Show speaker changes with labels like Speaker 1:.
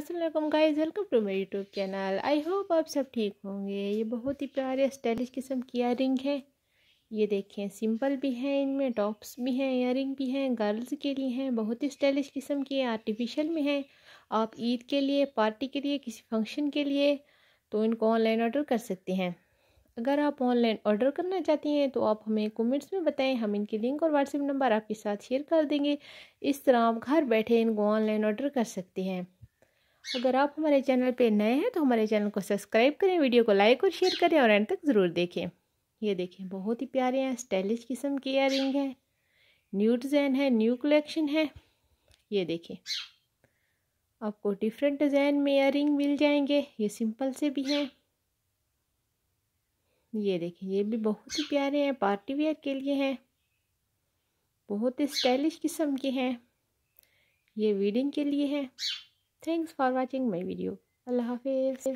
Speaker 1: Aslam guys welcome to मेरी YouTube channel I hope आप सब ठीक होंगे ये बहुत ही प्यारे स्टाइलिश किस्म की इयर है ये देखें सिंपल भी हैं इनमें टॉप्स भी हैं इयर भी हैं गर्ल्स के लिए हैं बहुत ही स्टाइलिश किस्म की आर्टिफिशियल में हैं आप ईद के लिए पार्टी के लिए किसी फंक्शन के लिए तो इनको ऑनलाइन ऑर्डर कर सकते हैं अगर आप ऑनलाइन ऑर्डर करना चाहती हैं तो आप हमें कमेंट्स में बताएं हम इनके लिंक और व्हाट्सएप नंबर आपके साथ शेयर कर देंगे इस तरह आप घर बैठे इनको ऑनलाइन ऑर्डर कर सकते हैं अगर आप हमारे चैनल पे नए हैं तो हमारे चैनल को सब्सक्राइब करें वीडियो को लाइक और शेयर करें और एंड तक ज़रूर देखें ये देखें बहुत ही प्यारे हैं स्टाइलिश किस्म के इयर रिंग है न्यू डिज़ाइन है न्यू कलेक्शन है ये देखें आपको डिफरेंट डिज़ाइन में इयर रिंग मिल जाएंगे ये सिंपल से भी हैं ये देखें ये भी बहुत ही प्यारे हैं पार्टी वेयर के लिए हैं बहुत ही स्टाइलिश किस्म के हैं ये वीडिंग के लिए हैं Thanks for watching my video. Allah Hafiz.